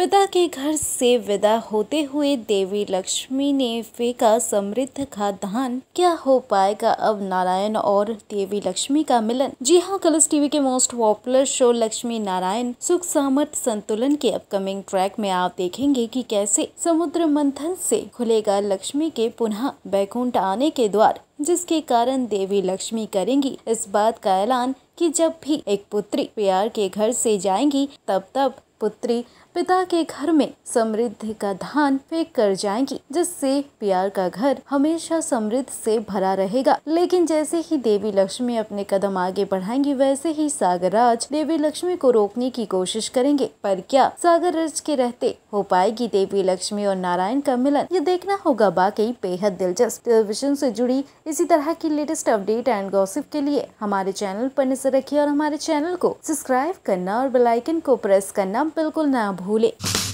पिता के घर से विदा होते हुए देवी लक्ष्मी ने फेंका समृद्ध का धान क्या हो पाएगा अब नारायण और देवी लक्ष्मी का मिलन जी हाँ कलर्स टीवी के most popular show Laxmi Narayan सुख सामर्थ संतुलन के अपकमिंग ट्रैक में आप देखेंगे कि कैसे समुद्र मंथन से खुलेगा लक्ष्मी के पुनः बैकुंठ आने के द्वार जिसके कारण देवी लक्ष्मी करेंगी इस बात का ऐलान कि जब भी एक पुत्री प्यार के घर से जाएंगी तब तब पुत्री पिता के घर में समृद्धि का धान फेंक कर जाएंगी जिससे प्यार का घर हमेशा समृद्ध से भरा रहेगा लेकिन जैसे ही देवी लक्ष्मी अपने कदम आगे बढ़ाएंगी वैसे ही सागर राज देवी लक्ष्मी को रोकने की कोशिश करेंगे पर क्या सागर राज के रहते हो पाएगी देवी लक्ष्मी और नारायण का मिलन ये देखना होगा बाकी बेहद दिलचस्प टेलीविजन से जुड़ी इसी तरह की लेटेस्ट अपडेट एंड गॉसिप के लिए हमारे चैनल पर नजर रखिए और हमारे चैनल को सब्सक्राइब करना और बेलाइकन को प्रेस करना बिल्कुल ना भूले